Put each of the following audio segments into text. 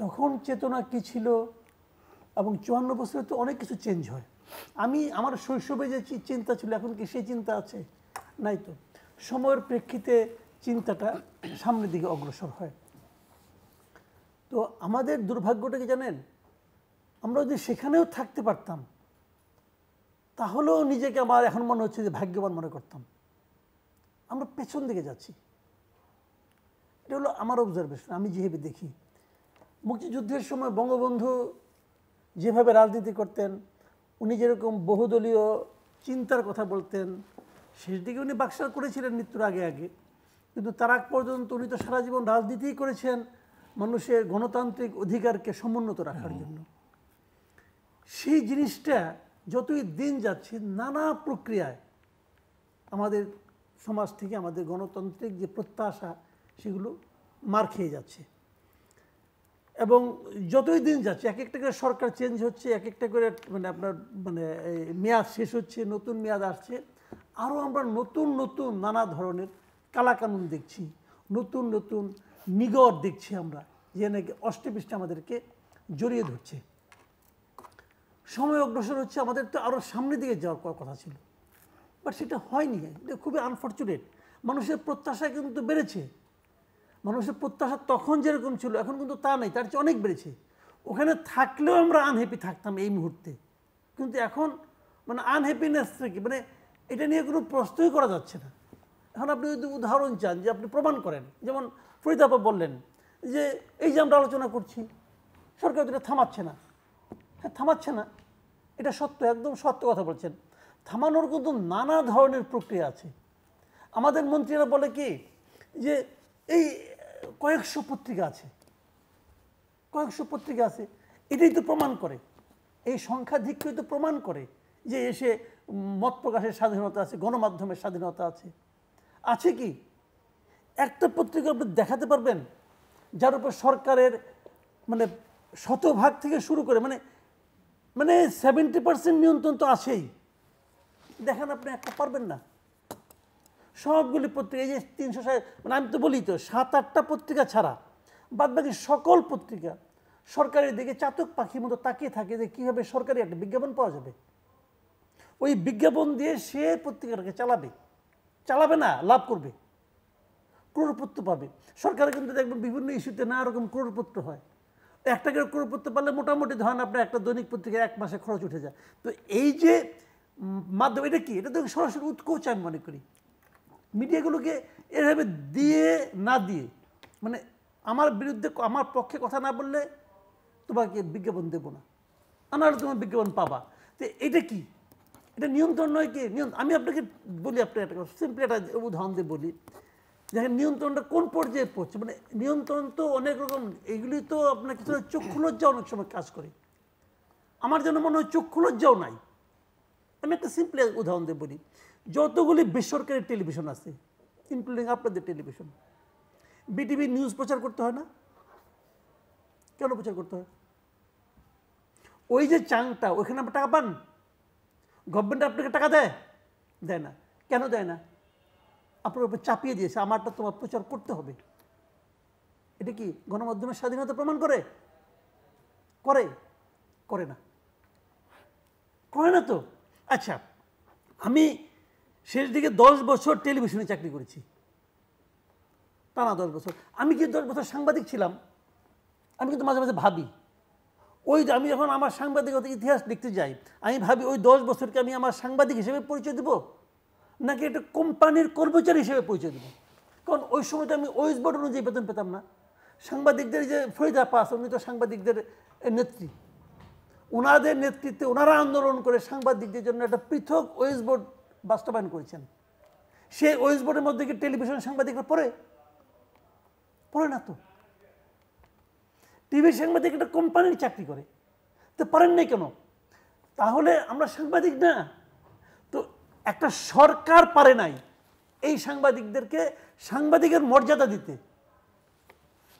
তখন চেতনা কি ছিল এবং চুয়ান্ন বছরে তো অনেক কিছু চেঞ্জ হয় আমি আমার শৈশবে যে চিন্তা ছিল এখন কি সেই চিন্তা আছে নাই তো সময়ের প্রেক্ষিতে চিন্তাটা সামনের দিকে অগ্রসর হয় তো আমাদের দুর্ভাগ্যটা কি জানেন আমরা যদি সেখানেও থাকতে পারতাম তাহলেও নিজেকে আমার এখন মনে হচ্ছে যে ভাগ্যবান মনে করতাম আমরা পেছন দিকে যাচ্ছি এটা হলো আমার অবজারভেশন আমি যেভাবে দেখি মুক্তিযুদ্ধের সময় বঙ্গবন্ধু যেভাবে রাজনীতি করতেন উনি যেরকম বহুদলীয় চিন্তার কথা বলতেন শেষ দিকে উনি বাকশাল করেছিলেন মৃত্যুর আগে আগে কিন্তু তার আগ পর্যন্ত উনি তো সারা জীবন রাজনীতিই করেছেন মানুষের গণতান্ত্রিক অধিকারকে সমুন্নত রাখার জন্য সেই জিনিসটা যতই দিন যাচ্ছে নানা প্রক্রিয়ায় আমাদের সমাজ থেকে আমাদের গণতান্ত্রিক যে প্রত্যাশা সেগুলো মার খেয়ে যাচ্ছে এবং যতই দিন যাচ্ছে এক একটা করে সরকার চেঞ্জ হচ্ছে এক একটা করে মানে আপনার মানে মেয়াদ শেষ হচ্ছে নতুন মেয়াদ আসছে আরও আমরা নতুন নতুন নানা ধরনের কালাকানুন দেখছি নতুন নতুন নিগর দেখছি আমরা যে নাকি অষ্টপৃষ্ঠ আমাদেরকে জড়িয়ে ধরছে সময় অগ্রসর হচ্ছে আমাদের তো আরও সামনের দিকে যাওয়ার কথা ছিল বাট সেটা হয়নি এটা খুবই আনফর্চুনেট মানুষের প্রত্যাশা কিন্তু বেড়েছে মানুষের প্রত্যাশা তখন যেরকম ছিল এখন কিন্তু তা নেই তার চেয়ে অনেক বেড়েছে ওখানে থাকলেও আমরা আনহ্যাপি থাকতাম এই মুহূর্তে কিন্তু এখন মানে আনহ্যাপিনেস থেকে মানে এটা নিয়ে কোনো প্রশ্নই করা যাচ্ছে না এখন আপনি যদি উদাহরণ চান যে আপনি প্রমাণ করেন যেমন ফরিদাপ বললেন যে এই যে আমরা আলোচনা করছি সরকার যেটা থামাচ্ছে না হ্যাঁ থামাচ্ছে না এটা সত্য একদম সত্য কথা বলছেন থামানোর কিন্তু নানা ধরনের প্রক্রিয়া আছে আমাদের মন্ত্রীরা বলে কি যে এই কয়েকশো পত্রিকা আছে কয়েকশো পত্রিকা আছে এটাই তো প্রমাণ করে এই সংখ্যাধিক্যই তো প্রমাণ করে যে এসে মত প্রকাশের স্বাধীনতা আছে গণমাধ্যমের স্বাধীনতা আছে আছে কি একটা পত্রিকা আপনি দেখাতে পারবেন যার উপর সরকারের মানে শতভাগ থেকে শুরু করে মানে মানে সেভেন্টি পার্সেন্ট নিয়ন্ত্রণ তো আছেই দেখেন আপনি একটা পারবেন না সবগুলি পত্রিকা এই যে তিনশো মানে আমি তো বলি তো সাত আটটা পত্রিকা ছাড়া বাদবাকি সকল পত্রিকা সরকারের দিকে চাতক পাখির মতো তাকিয়ে থাকে যে কীভাবে সরকারি একটা বিজ্ঞাপন পাওয়া যাবে ওই বিজ্ঞাপন দিয়ে সে পত্রিকাটাকে চালাবে চালাবে না লাভ করবে ক্রোড়পত্র পাবে সরকার কিন্তু দেখবেন বিভিন্ন ইস্যুতে নানা রকম ক্রোড়পত্র হয় একটা করে ক্রোড়পত্র পারলে মোটামুটি ধরেন আপনার একটা দৈনিক পত্রিকা এক মাসে খরচ উঠে যায় তো এই যে মাধ্যম এটা কি এটা তো সরাসরি উৎকোচ আমি মনে করি মিডিয়াগুলোকে এভাবে দিয়ে না দিয়ে মানে আমার বিরুদ্ধে আমার পক্ষে কথা না বললে তোমাকে বিজ্ঞাপন দেবো না আনাহলে তুমি বিজ্ঞাপন পাবা তো এটা কি এটা নিয়ন্ত্রণ নয় কি নিয়ন্ত্রণ আমি আপনাকে বলি আপনার একটা সিম্পলি একটা উদাহরণ দিয়ে বলি দেখেন নিয়ন্ত্রণটা কোন পর্যায়ে পড়ছে মানে নিয়ন্ত্রণ তো অনেক রকম এগুলি তো আপনার কিছু চক্ষু লজ্জা অনেক সময় কাজ করে আমার জন্য মনে হয় চক্ষু লজ্জাও নাই আমি একটা সিম্পলি উদাহরণ দিয়ে বলি যতগুলি বেসরকারি টেলিভিশন আছে ইনক্লুডিং আপনাদের টেলিভিশন বিটিভি নিউজ প্রচার করতে হয় না কেন প্রচার করতে হয় ওই যে চাংটা ওইখানে আপনি টাকা পান গভর্নমেন্ট আপনাকে টাকা দেয় দেয় না কেন দেয় না আপনার উপর চাপিয়ে দিয়েছে আমারটা তোমার প্রচার করতে হবে এটা কি গণমাধ্যমের স্বাধীনতা প্রমাণ করে করে করে না করে না তো আচ্ছা আমি শেষ দিকে দশ বছর টেলিভিশনে চাকরি করেছি টানা দশ বছর আমি কি দশ বছর সাংবাদিক ছিলাম আমি কিন্তু মাঝে মাঝে ভাবি ওই আমি যখন আমার সাংবাদিকতা ইতিহাস লিখতে যাই আমি ভাবি ওই দশ বছরকে আমি আমার সাংবাদিক হিসেবে পরিচয় দেবো নাকি একটা কোম্পানির কর্মচারী হিসেবে পরিচয় দেবো কারণ ওই সময়টা আমি ওয়েজ বোর্ড অনুযায়ী বেতন পেতাম না সাংবাদিকদের যে ফরিদা পাস উনি তো সাংবাদিকদের নেত্রী ওনাদের নেতৃত্বে ওনারা আন্দোলন করে সাংবাদিকদের জন্য একটা পৃথক ওয়েস বোর্ড বাস্তবায়ন করেছেন সে ওয়েস বোর্ডের মধ্যে কি টেলিভিশন সাংবাদিকরা পড়ে পড়ে না তো টিভি সাংবাদিক একটা কোম্পানির চাকরি করে তো পারেন নাই কেন তাহলে আমরা সাংবাদিক না তো একটা সরকার পারে নাই এই সাংবাদিকদেরকে সাংবাদিকের মর্যাদা দিতে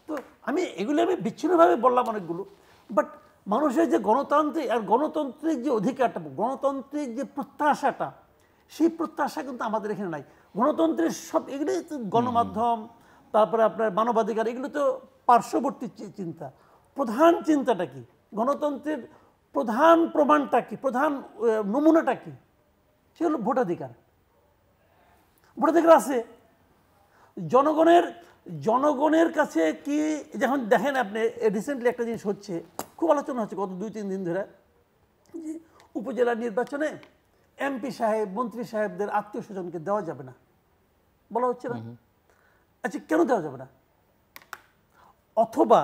তো আমি এগুলি আমি বিচ্ছিন্নভাবে বললাম অনেকগুলো বাট মানুষের যে গণতান্ত্রিক আর গণতন্ত্রের যে অধিকারটা গণতন্ত্রের যে প্রত্যাশাটা সেই প্রত্যাশা কিন্তু আমাদের এখানে নাই গণতন্ত্রের সব তো গণমাধ্যম তারপরে আপনার মানবাধিকার এগুলো তো পার্শ্ববর্তী চিন্তা প্রধান চিন্তাটা কি গণতন্ত্রের প্রধান প্রমাণটা কি প্রধান নমুনাটা কি সে হলো ভোটাধিকার ভোটাধিকার আছে জনগণের জনগণের কাছে কি যখন দেখেন আপনি রিসেন্টলি একটা জিনিস হচ্ছে খুব আলোচনা হচ্ছে গত দুই তিন দিন ধরে যে উপজেলা নির্বাচনে এমপি সাহেব মন্ত্রী সাহেবদের আত্মীয় স্বজনকে দেওয়া যাবে না বলা হচ্ছে না আচ্ছা কেন দেওয়া যাবে না অথবা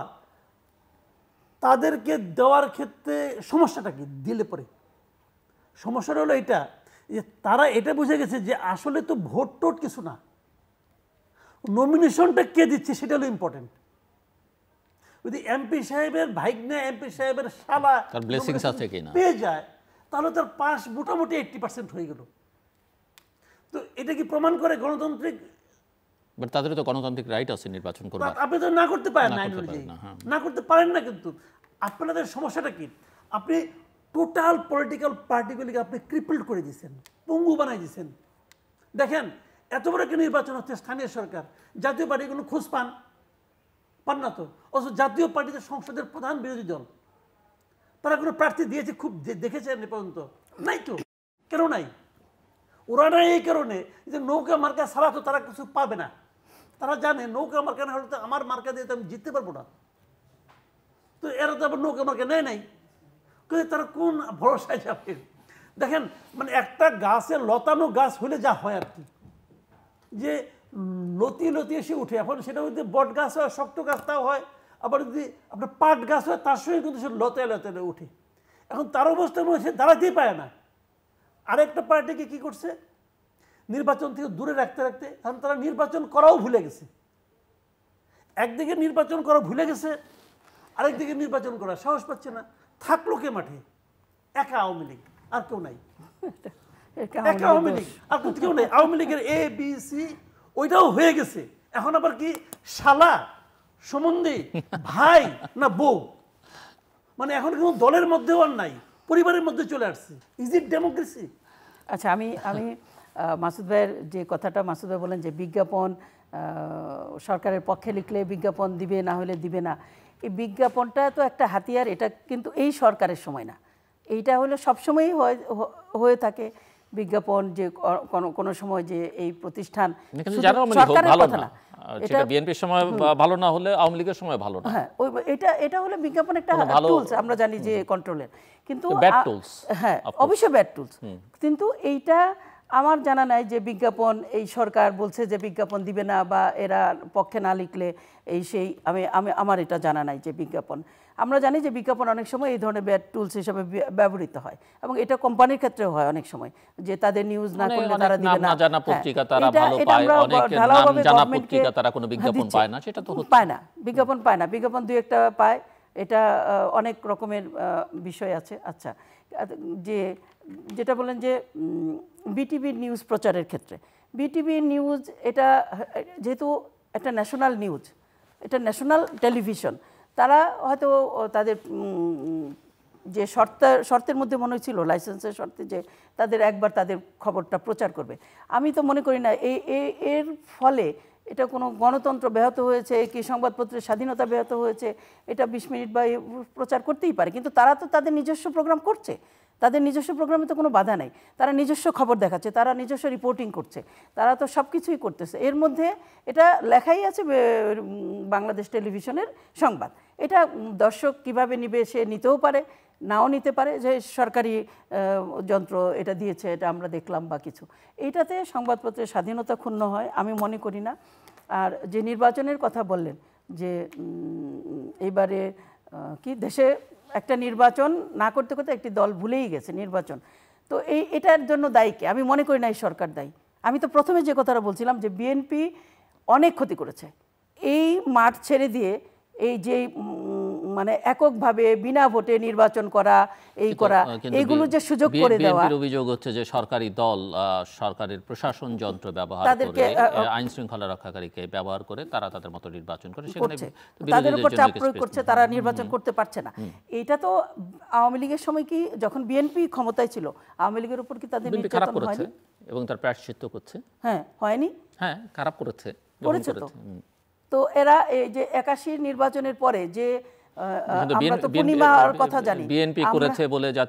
তাদেরকে দেওয়ার ক্ষেত্রে সমস্যাটা কি দিলে পরে সমস্যাটা হলো এটা যে তারা এটা বুঝে গেছে যে আসলে তো ভোট টোট কিছু না নমিনেশনটা কে দিচ্ছে সেটা হলো ইম্পর্টেন্ট যদি এমপি সাহেবের ভাইগনা এমপি সাহেবের সালা পেয়ে যায় তাহলে তার পাশ মোটামুটি এইট্টি পার্সেন্ট হয়ে গেল তো এটা কি প্রমাণ করে গণতান্ত্রিক বাট তাদের তো গণতান্ত্রিক রাইট আছে নির্বাচন করবার আপনি তো না করতে পারেন না হ্যাঁ। না করতে পারেন না কিন্তু আপনাদের সমস্যাটা কি আপনি টোটাল পলিটিক্যাল পার্টিগুলিকে আপনি ক্রিপল্ড করে দিয়েছেন পঙ্গু বানাই দিয়েছেন দেখেন এত বড় একটা নির্বাচন হচ্ছে স্থানীয় সরকার জাতীয় পার্টিগুলো খোঁজ পান পান না তো অথচ জাতীয় পার্টিতে সংসদের প্রধান বিরোধী দল তারা কোনো প্রার্থী দিয়েছে খুব দেখেছেন এ পর্যন্ত নাই তো কেন নাই ওরা নাই এই কারণে যে নৌকা মার্কা ছাড়া তো তারা কিছু পাবে না তারা জানে নৌকা মার্কা না হলে তো আমার মার্কা দিয়ে তো আমি জিততে পারবো না তো এরা তো আবার নৌকা মার্কা নেয় নাই কিন্তু তারা কোন ভরসায় যাবে দেখেন মানে একটা গাছে লতানো গাছ হলে যা হয় আর কি যে লতি লতি এসে উঠে এখন সেটা হচ্ছে বট গাছ হয় শক্ত গাছ তাও হয় আবার যদি আপনার পাট গাছ হয় তার সঙ্গে কিন্তু সে লতে লতে উঠে এখন তার অবস্থা মনে সে দাঁড়াতেই পায় না আরেকটা পার্টিকে কি করছে নির্বাচন থেকে দূরে রাখতে রাখতে কারণ তারা নির্বাচন করাও ভুলে গেছে একদিকে নির্বাচন করা ভুলে গেছে আরেকদিকে নির্বাচন করা সাহস পাচ্ছে না থাকলো কে মাঠে একা আওয়ামী লীগ আর কেউ নাই একা আওয়ামী লীগ আর কেউ নাই আওয়ামী লীগের এ বি সি ওইটাও হয়ে গেছে এখন আবার কি শালা সম্বন্ধে ভাই না বউ মানে এখন কিন্তু দলের মধ্যেও আর নাই পরিবারের মধ্যে চলে আসছে ইজ ইট ডেমোক্রেসি আচ্ছা আমি আমি মাসুদ ভাইয়ের যে কথাটা মাসুদ ভাই বলেন যে বিজ্ঞাপন সরকারের পক্ষে লিখলে বিজ্ঞাপন দিবে না হলে দিবে না এই বিজ্ঞাপনটা তো একটা হাতিয়ার এটা কিন্তু এই সরকারের সময় না এইটা হলো সবসময়ই হয়ে থাকে বিজ্ঞাপন যে কোনো সময় যে এই প্রতিষ্ঠান মানে মানে সরকারের কথা না বিএনপির সময় ভালো না হলে আওয়ামী লীগের সময় ভালো না হ্যাঁ এটা এটা হলো বিজ্ঞাপন একটা টুলস মানে আমরা জানি যে কন্ট্রোলের কিন্তু ব্যাড টুলস হ্যাঁ অবশ্যই ব্যাড টুলস কিন্তু এইটা আমার জানা নাই যে বিজ্ঞাপন এই সরকার বলছে যে বিজ্ঞাপন দিবে না বা এরা পক্ষে না লিখলে এই সেই আমি আমি আমার এটা জানা নাই যে বিজ্ঞাপন আমরা জানি যে বিজ্ঞাপন অনেক সময় এই ধরনের ব্যাড টুলস হিসেবে ব্যবহৃত হয় এবং এটা কোম্পানির ক্ষেত্রে হয় অনেক সময় যে তাদের নিউজ না মানে করলে তারা দিবে না জানা হ্যাঁ, পত্রিকা তারা ভালো পায় অনেক নাম জানা পত্রিকা তারা কোনো হ্যাঁ, বিজ্ঞাপন পায় না সেটা তো পায় না বিজ্ঞাপন পায় না বিজ্ঞাপন দুই একটা পায় এটা অনেক রকমের বিষয় আছে আচ্ছা যে যেটা বলেন যে বিটিভি নিউজ প্রচারের ক্ষেত্রে বিটিভি নিউজ এটা যেহেতু একটা ন্যাশনাল নিউজ এটা ন্যাশনাল টেলিভিশন তারা হয়তো তাদের যে শর্ত শর্তের মধ্যে মনে হয়েছিল লাইসেন্সের শর্তে যে তাদের একবার তাদের খবরটা প্রচার করবে আমি তো মনে করি না এই এর ফলে এটা কোনো গণতন্ত্র ব্যাহত হয়েছে কি সংবাদপত্রের স্বাধীনতা ব্যাহত হয়েছে এটা বিশ মিনিট বা প্রচার করতেই পারে কিন্তু তারা তো তাদের নিজস্ব প্রোগ্রাম করছে তাদের নিজস্ব প্রোগ্রামে তো কোনো বাধা নাই তারা নিজস্ব খবর দেখাচ্ছে তারা নিজস্ব রিপোর্টিং করছে তারা তো সব কিছুই করতেছে এর মধ্যে এটা লেখাই আছে বাংলাদেশ টেলিভিশনের সংবাদ এটা দর্শক কিভাবে নিবে সে নিতেও পারে নাও নিতে পারে যে সরকারি যন্ত্র এটা দিয়েছে এটা আমরা দেখলাম বা কিছু এটাতে সংবাদপত্রের স্বাধীনতা ক্ষুণ্ণ হয় আমি মনে করি না আর যে নির্বাচনের কথা বললেন যে এবারে কি দেশে একটা নির্বাচন না করতে করতে একটি দল ভুলেই গেছে নির্বাচন তো এই এটার জন্য দায়ীকে আমি মনে করি না এই সরকার দায়ী আমি তো প্রথমে যে কথাটা বলছিলাম যে বিএনপি অনেক ক্ষতি করেছে এই মাঠ ছেড়ে দিয়ে এই যে মানে এককভাবে বিনা ভোটে নির্বাচন করা এই করা এগুলো যে সুযোগ করে দেওয়া অভিযোগ হচ্ছে যে সরকারি দল সরকারের প্রশাসন যন্ত্র ব্যবহার করে আইন শৃঙ্খলা রক্ষাকারীকে ব্যবহার করে তারা তাদের মতো নির্বাচন করে সেখানে তাদের উপর চাপ প্রয়োগ করছে তারা নির্বাচন করতে পারছে না এটা তো আওয়ামী লীগের সময় কি যখন বিএনপি ক্ষমতায় ছিল আওয়ামী লীগের উপর কি তাদের নির্যাতন হয়নি এবং তার প্রায়শ্চিত্ত করছে হ্যাঁ হয়নি হ্যাঁ খারাপ করেছে করেছে তো তো এরা এই যে একাশি নির্বাচনের পরে যে আমি বলতেছি যে এটা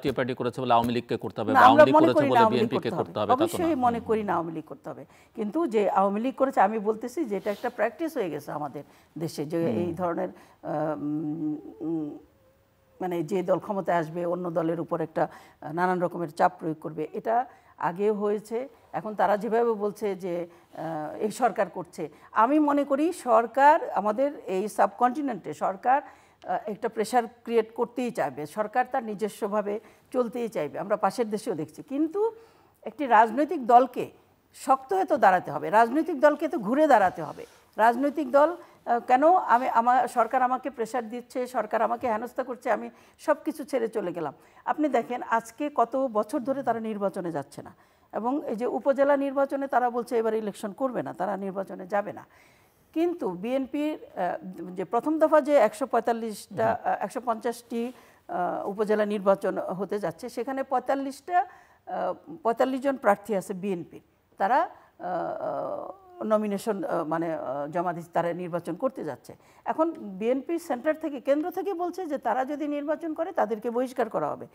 একটা প্র্যাকটিস হয়ে গেছে আমাদের দেশে যে এই ধরনের মানে যে দল ক্ষমতায় আসবে অন্য দলের উপর একটা নানান রকমের চাপ প্রয়োগ করবে এটা আগে হয়েছে এখন তারা যেভাবে বলছে যে এই সরকার করছে আমি মনে করি সরকার আমাদের এই সাবকন্টিনেন্টে সরকার একটা প্রেশার ক্রিয়েট করতেই চাইবে সরকার তার নিজস্বভাবে চলতেই চাইবে আমরা পাশের দেশেও দেখছি কিন্তু একটি রাজনৈতিক দলকে শক্ত হয়ে তো দাঁড়াতে হবে রাজনৈতিক দলকে তো ঘুরে দাঁড়াতে হবে রাজনৈতিক দল কেন আমি আমার সরকার আমাকে প্রেশার দিচ্ছে সরকার আমাকে হেনস্থা করছে আমি সব কিছু ছেড়ে চলে গেলাম আপনি দেখেন আজকে কত বছর ধরে তারা নির্বাচনে যাচ্ছে না এবং এই যে উপজেলা নির্বাচনে তারা বলছে এবার ইলেকশন করবে না তারা নির্বাচনে যাবে না কিন্তু বিএনপির যে প্রথম দফা যে একশো পঁয়তাল্লিশটা হ্যাঁ। একশো পঞ্চাশটি উপজেলা নির্বাচন হতে যাচ্ছে সেখানে পঁয়তাল্লিশটা পঁয়তাল্লিশ জন প্রার্থী আছে বিএনপির তারা নমিনেশন মানে জমা দিচ্ছে তারা নির্বাচন করতে যাচ্ছে এখন বিএনপি সেন্টার থেকে কেন্দ্র থেকে বলছে যে তারা যদি নির্বাচন করে তাদেরকে বহিষ্কার করা হবে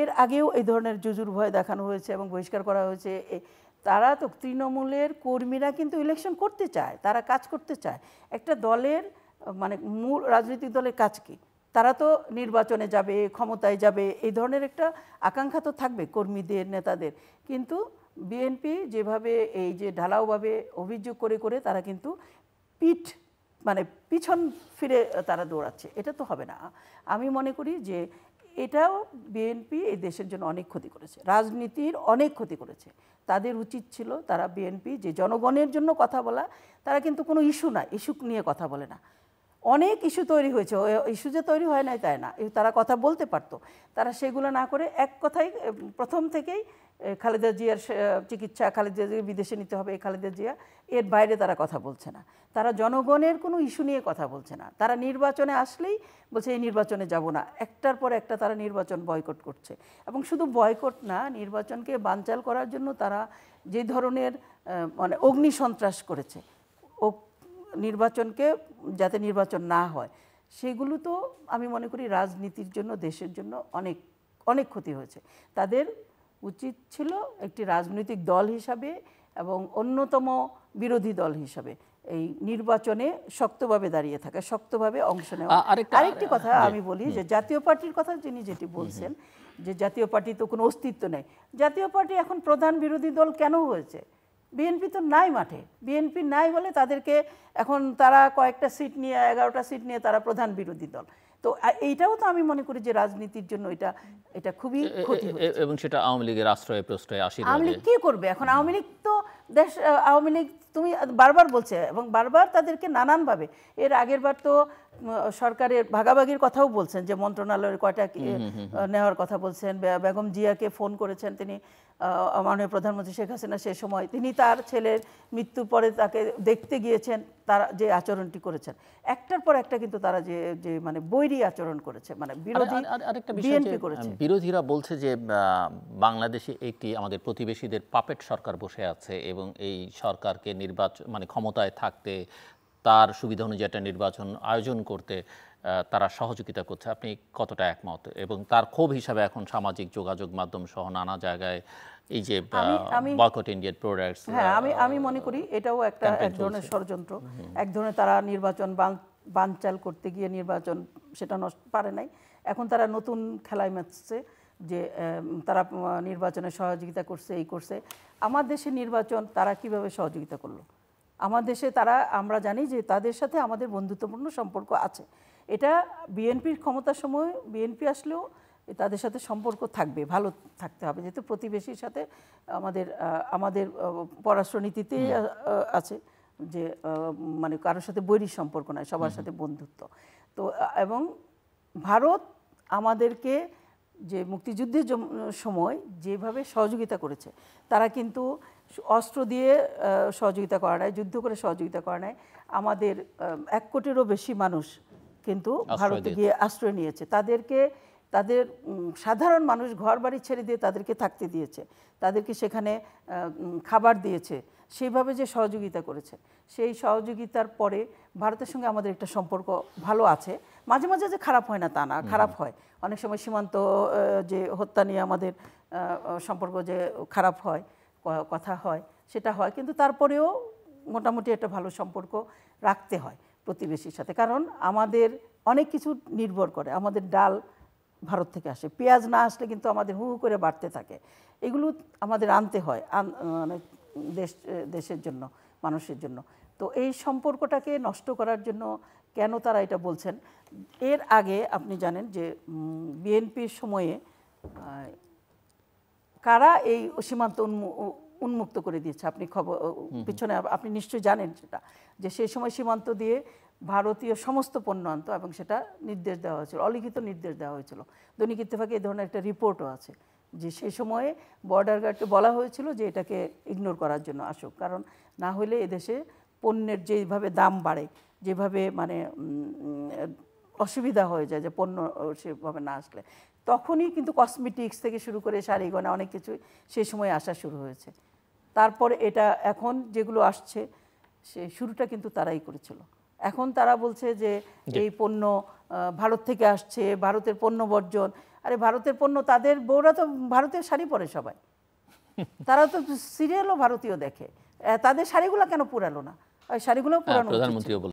এর আগেও এই ধরনের জুজুর ভয় দেখানো হয়েছে এবং বহিষ্কার করা হয়েছে তারা তো তৃণমূলের কর্মীরা কিন্তু ইলেকশন করতে চায় তারা কাজ করতে চায় একটা দলের মানে মূল রাজনৈতিক দলের কাজ কি তারা তো নির্বাচনে যাবে ক্ষমতায় যাবে এই ধরনের একটা আকাঙ্ক্ষা তো থাকবে কর্মীদের নেতাদের কিন্তু বিএনপি যেভাবে এই যে ঢালাওভাবে অভিযোগ করে করে তারা কিন্তু পিঠ মানে পিছন ফিরে তারা দৌড়াচ্ছে এটা তো হবে না আমি মনে করি যে এটাও বিএনপি এই দেশের জন্য অনেক ক্ষতি করেছে রাজনীতির অনেক ক্ষতি করেছে তাদের উচিত ছিল তারা বিএনপি যে জনগণের জন্য কথা বলা তারা কিন্তু কোনো ইস্যু না ইস্যু নিয়ে কথা বলে না অনেক ইস্যু তৈরি হয়েছে ইস্যু যে তৈরি হয় নাই তাই না তারা কথা বলতে পারতো তারা সেগুলো না করে এক কথাই প্রথম থেকেই খালেদা জিয়ার চিকিৎসা খালেদা জিয়া বিদেশে নিতে হবে খালেদা জিয়া এর বাইরে তারা কথা বলছে না তারা জনগণের কোনো ইস্যু নিয়ে কথা বলছে না তারা নির্বাচনে আসলেই বলছে এই নির্বাচনে যাব না একটার পর একটা তারা নির্বাচন বয়কট করছে এবং শুধু বয়কট না নির্বাচনকে বানচাল করার জন্য তারা যে ধরনের মানে অগ্নি সন্ত্রাস করেছে নির্বাচনকে যাতে নির্বাচন না হয় সেগুলো তো আমি মনে করি রাজনীতির জন্য দেশের জন্য অনেক অনেক ক্ষতি হয়েছে তাদের উচিত ছিল একটি রাজনৈতিক দল হিসাবে এবং অন্যতম বিরোধী দল হিসাবে এই নির্বাচনে শক্তভাবে দাঁড়িয়ে থাকে শক্তভাবে অংশ নেওয়া আরেকটি কথা আমি বলি যে জাতীয় পার্টির কথা যিনি যেটি বলছেন যে জাতীয় পার্টি তো কোনো অস্তিত্ব নেই জাতীয় পার্টি এখন প্রধান বিরোধী দল কেন হয়েছে বিএনপি তো নাই মাঠে বিএনপি নাই বলে তাদেরকে এখন তারা কয়েকটা সিট নিয়ে এগারোটা সিট নিয়ে তারা প্রধান বিরোধী দল তো এইটাও তো আমি মনে করি যে রাজনীতির জন্য এটা এটা খুবই ক্ষতি এবং সেটা আওয়ামী লীগের আশ্রয়ে প্রশ্রয়ে আসি আওয়ামী লীগ কী করবে এখন আওয়ামী লীগ তো দেশ আওয়ামী লীগ তুমি বারবার বলছে এবং বারবার তাদেরকে নানানভাবে এর আগের বার তো সরকারের ভাগাভাগির কথাও বলছেন যে মন্ত্রণালয়ের কয়টা নেওয়ার কথা বলছেন বেগম জিয়াকে ফোন করেছেন তিনি মাননীয় প্রধানমন্ত্রী শেখ হাসিনা সে সময় তিনি তার ছেলের মৃত্যুর পরে তাকে দেখতে গিয়েছেন তার যে আচরণটি করেছেন একটার পর একটা কিন্তু তারা যে যে মানে বৈরী আচরণ করেছে মানে বিরোধী করেছে বিরোধীরা বলছে যে বাংলাদেশে একটি আমাদের প্রতিবেশীদের পাপেট সরকার বসে আছে এবং এই সরকারকে নির্বাচন মানে ক্ষমতায় থাকতে তার সুবিধা অনুযায়ী একটা নির্বাচন আয়োজন করতে তারা সহযোগিতা করছে আপনি কতটা একমত এবং তার ক্ষোভ হিসাবে এখন সামাজিক যোগাযোগ মাধ্যম সহ নানা জায়গায় এই যে বয়কট ইন্ডিয়ান প্রোডাক্টস হ্যাঁ আমি আমি মনে করি এটাও একটা এক ধরনের ষড়যন্ত্র এক ধরনের তারা নির্বাচন বানচাল করতে গিয়ে নির্বাচন সেটা নষ্ট পারে নাই এখন তারা নতুন খেলায় মাতছে যে তারা নির্বাচনে সহযোগিতা করছে এই করছে আমার দেশে নির্বাচন তারা কিভাবে সহযোগিতা করলো আমার দেশে তারা আমরা জানি যে তাদের সাথে আমাদের বন্ধুত্বপূর্ণ সম্পর্ক আছে এটা বিএনপির ক্ষমতার সময় বিএনপি আসলেও তাদের সাথে সম্পর্ক থাকবে ভালো থাকতে হবে যেহেতু প্রতিবেশীর সাথে আমাদের আমাদের পররাষ্ট্রনীতিতে আছে যে মানে কারোর সাথে বৈরী সম্পর্ক নয় সবার সাথে বন্ধুত্ব তো এবং ভারত আমাদেরকে যে মুক্তিযুদ্ধের সময় যেভাবে সহযোগিতা করেছে তারা কিন্তু অস্ত্র দিয়ে সহযোগিতা করা নাই যুদ্ধ করে সহযোগিতা করা নাই আমাদের এক কোটিরও বেশি মানুষ কিন্তু ভারতে গিয়ে আশ্রয় নিয়েছে তাদেরকে তাদের সাধারণ মানুষ ঘর বাড়ি ছেড়ে দিয়ে তাদেরকে থাকতে দিয়েছে তাদেরকে সেখানে খাবার দিয়েছে সেইভাবে যে সহযোগিতা করেছে সেই সহযোগিতার পরে ভারতের সঙ্গে আমাদের একটা সম্পর্ক ভালো আছে মাঝে মাঝে যে খারাপ হয় না তা না খারাপ হয় অনেক সময় সীমান্ত যে হত্যা নিয়ে আমাদের সম্পর্ক যে খারাপ হয় কথা হয় সেটা হয় কিন্তু তারপরেও মোটামুটি একটা ভালো সম্পর্ক রাখতে হয় প্রতিবেশীর সাথে কারণ আমাদের অনেক কিছু নির্ভর করে আমাদের ডাল ভারত থেকে আসে পেঁয়াজ না আসলে কিন্তু আমাদের হু করে বাড়তে থাকে এগুলো আমাদের আনতে হয় মানে দেশ দেশের জন্য মানুষের জন্য তো এই সম্পর্কটাকে নষ্ট করার জন্য কেন তারা এটা বলছেন এর আগে আপনি জানেন যে বিএনপির সময়ে কারা এই সীমান্ত উন্মুক্ত করে দিয়েছে আপনি খবর পিছনে আপনি নিশ্চয়ই জানেন সেটা যে সেই সময় সীমান্ত দিয়ে ভারতীয় সমস্ত পণ্য আনত এবং সেটা নির্দেশ দেওয়া হয়েছিল অলিখিত নির্দেশ দেওয়া হয়েছিল দৈনিক ইত্তেফাকে এই ধরনের একটা রিপোর্টও আছে যে সেই সময়ে বর্ডার গার্ডকে বলা হয়েছিল যে এটাকে ইগনোর করার জন্য আসুক কারণ না হলে এদেশে পণ্যের যেভাবে দাম বাড়ে যেভাবে মানে অসুবিধা হয়ে যায় যে পণ্য সেভাবে না আসলে তখনই কিন্তু কসমেটিক্স থেকে শুরু করে শাড়ি গয়না অনেক কিছু সেই সময় আসা শুরু হয়েছে তারপর এটা এখন যেগুলো আসছে সে শুরুটা কিন্তু তারাই করেছিল এখন তারা বলছে যে এই পণ্য ভারত থেকে আসছে ভারতের পণ্য বর্জন আরে ভারতের পণ্য তাদের বউরা তো ভারতের শাড়ি পরে সবাই তারা তো সিরিয়ালও ভারতীয় দেখে তাদের শাড়িগুলো কেন পুরালো না শাড়িগুলো হ্যাঁ, পুরানো